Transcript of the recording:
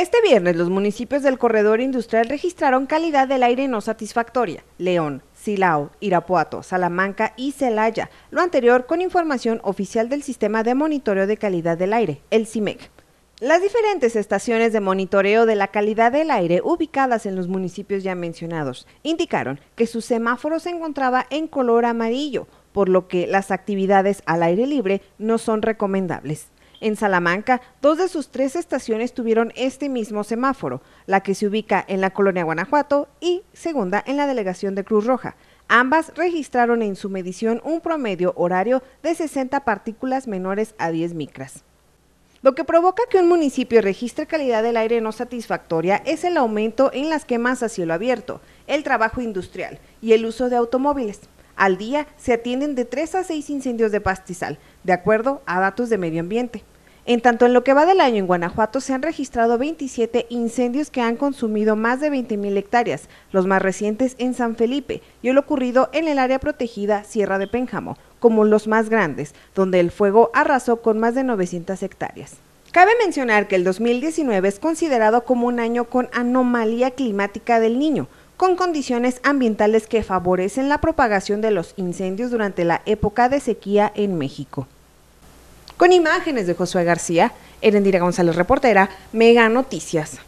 Este viernes los municipios del corredor industrial registraron calidad del aire no satisfactoria. León, Silao, Irapuato, Salamanca y Celaya. Lo anterior con información oficial del Sistema de Monitoreo de Calidad del Aire, el CIMEC. Las diferentes estaciones de monitoreo de la calidad del aire ubicadas en los municipios ya mencionados indicaron que su semáforo se encontraba en color amarillo, por lo que las actividades al aire libre no son recomendables. En Salamanca, dos de sus tres estaciones tuvieron este mismo semáforo, la que se ubica en la colonia Guanajuato y segunda en la delegación de Cruz Roja. Ambas registraron en su medición un promedio horario de 60 partículas menores a 10 micras. Lo que provoca que un municipio registre calidad del aire no satisfactoria es el aumento en las quemas a cielo abierto, el trabajo industrial y el uso de automóviles. Al día se atienden de 3 a 6 incendios de pastizal, de acuerdo a datos de medio ambiente. En tanto, en lo que va del año en Guanajuato se han registrado 27 incendios que han consumido más de 20.000 hectáreas, los más recientes en San Felipe y el ocurrido en el área protegida Sierra de Pénjamo, como los más grandes, donde el fuego arrasó con más de 900 hectáreas. Cabe mencionar que el 2019 es considerado como un año con anomalía climática del niño, con condiciones ambientales que favorecen la propagación de los incendios durante la época de sequía en México. Con imágenes de Josué García, Erendira González, reportera, Mega Noticias.